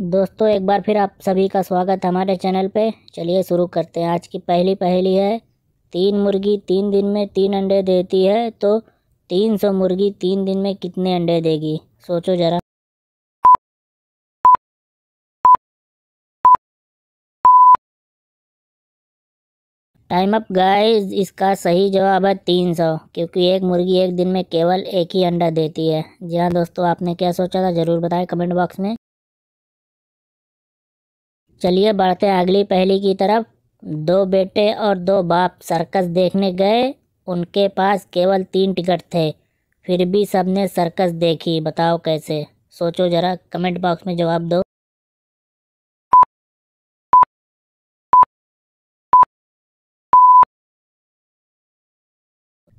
दोस्तों एक बार फिर आप सभी का स्वागत हमारे चैनल पे चलिए शुरू करते हैं आज की पहली पहली है तीन मुर्गी तीन दिन में तीन अंडे देती है तो तीन सौ मुर्गी तीन दिन में कितने अंडे देगी सोचो ज़रा टाइम अप गाइस इसका सही जवाब है तीन सौ क्योंकि एक मुर्गी एक दिन में केवल एक ही अंडा देती है जी हाँ दोस्तों आपने क्या सोचा था ज़रूर बताएं कमेंट बॉक्स में चलिए बढ़ते अगली पहली की तरफ दो बेटे और दो बाप सर्कस देखने गए उनके पास केवल तीन टिकट थे फिर भी सबने सर्कस देखी बताओ कैसे सोचो ज़रा कमेंट बॉक्स में जवाब दो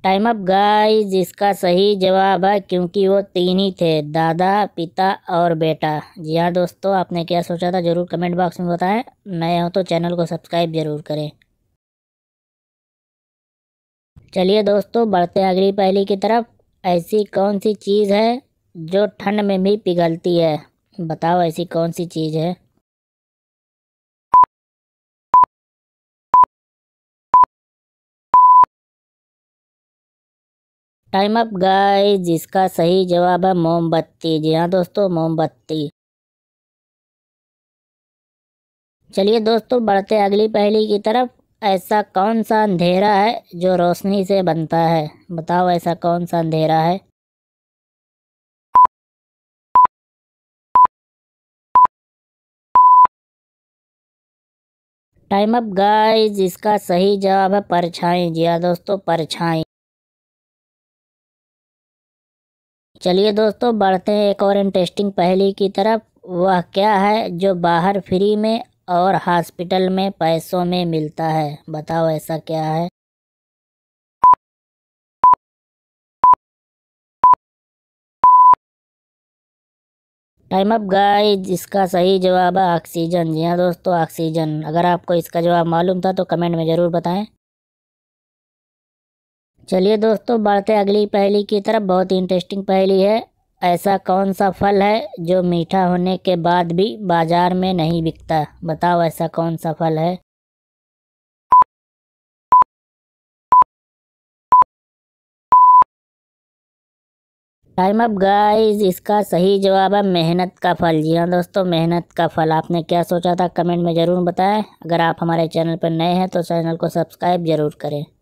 टाइम अप गाइस इसका सही जवाब है क्योंकि वो तीन ही थे दादा पिता और बेटा जी हाँ दोस्तों आपने क्या सोचा था ज़रूर कमेंट बॉक्स में बताएं नए हो तो चैनल को सब्सक्राइब ज़रूर करें चलिए दोस्तों बढ़ते हैं अगली पहली की तरफ ऐसी कौन सी चीज़ है जो ठंड में भी पिघलती है बताओ ऐसी कौन सी चीज़ है टाइम अप गाय जिसका सही जवाब है मोमबत्ती जी हाँ दोस्तों मोमबत्ती चलिए दोस्तों बढ़ते अगली पहली की तरफ ऐसा कौन सा अंधेरा है जो रोशनी से बनता है बताओ ऐसा कौन सा अंधेरा है टाइम अप गाइस इसका सही जवाब है परछाई जी हाँ दोस्तों परछाई चलिए दोस्तों बढ़ते हैं एक और इंटरेस्टिंग पहली की तरफ वह क्या है जो बाहर फ्री में और हॉस्पिटल में पैसों में मिलता है बताओ ऐसा क्या है टाइम अप गाइज इसका सही जवाब है ऑक्सीजन जी हाँ दोस्तों ऑक्सीजन अगर आपको इसका जवाब मालूम था तो कमेंट में ज़रूर बताएं चलिए दोस्तों बढ़ते अगली पहेली की तरफ बहुत ही इंटरेस्टिंग पहेली है ऐसा कौन सा फल है जो मीठा होने के बाद भी बाजार में नहीं बिकता बताओ ऐसा कौन सा फल है टाइम अप गाइस इसका सही जवाब है मेहनत का फल जी हाँ दोस्तों मेहनत का फल आपने क्या सोचा था कमेंट में ज़रूर बताएं अगर आप हमारे चैनल पर नए हैं तो चैनल को सब्सक्राइब ज़रूर करें